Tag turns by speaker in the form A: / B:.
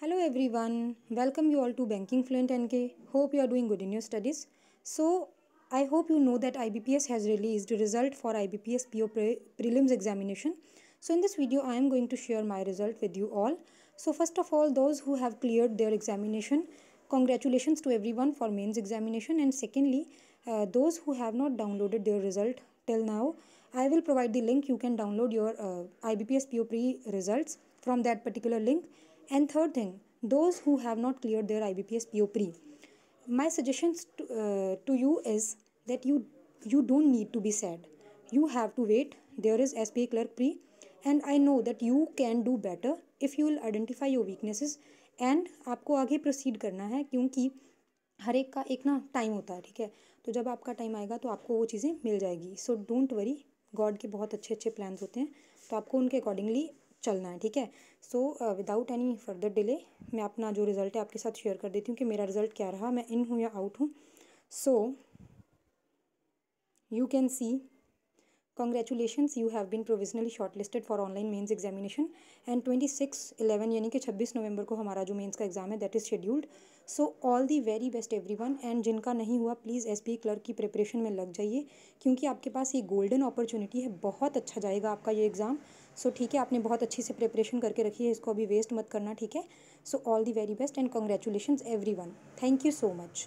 A: hello everyone welcome you all to banking fluent nk hope you are doing good in your studies so i hope you know that ibps has released result for ibps po pre prelims examination so in this video i am going to share my result with you all so first of all those who have cleared their examination congratulations to everyone for mains examination and secondly uh, those who have not downloaded their result till now i will provide the link you can download your uh, ibps po pre results from that particular link and third thing those who have not cleared their I B P S P O pre my suggestions to you is that you you don't need to be sad you have to wait there is S B I clerk pre and I know that you can do better if you will identify your weaknesses and आपको आगे proceed करना है क्योंकि हर एक का एक ना time होता है ठीक है तो जब आपका टाइम आएगा तो आपको वो चीज़ें मिल जाएगी सो डोंट वरी गॉड के बहुत अच्छे अच्छे प्लान्स होते हैं तो आपको उनके अकॉर्डिंगली चलना है ठीक है so without any further delay मैं अपना जो रिज़ल्ट है आपके साथ शेयर कर देती हूँ कि मेरा रिज़ल्ट क्या रहा मैं इन हूँ या आउट हूँ so you can see congratulation you have been provisionally shortlisted for online mains examination and twenty six eleven यानी कि छब्बीस नवंबर को हमारा जो मेन्स का एग्ज़ाम है that is scheduled so all the very best everyone and जिनका नहीं हुआ प्लीज़ एस बी क्लर्क की प्रिपरेशन में लग जाइए क्योंकि आपके पास ये गोल्डन अपॉर्चुनिटी है बहुत अच्छा जाएगा आपका ये एग्ज़ाम सो ठीक है आपने बहुत अच्छे से प्रिपरेशन करके रखी है इसको अभी वेस्ट मत करना ठीक है so all the very best and congratulation everyone thank you so much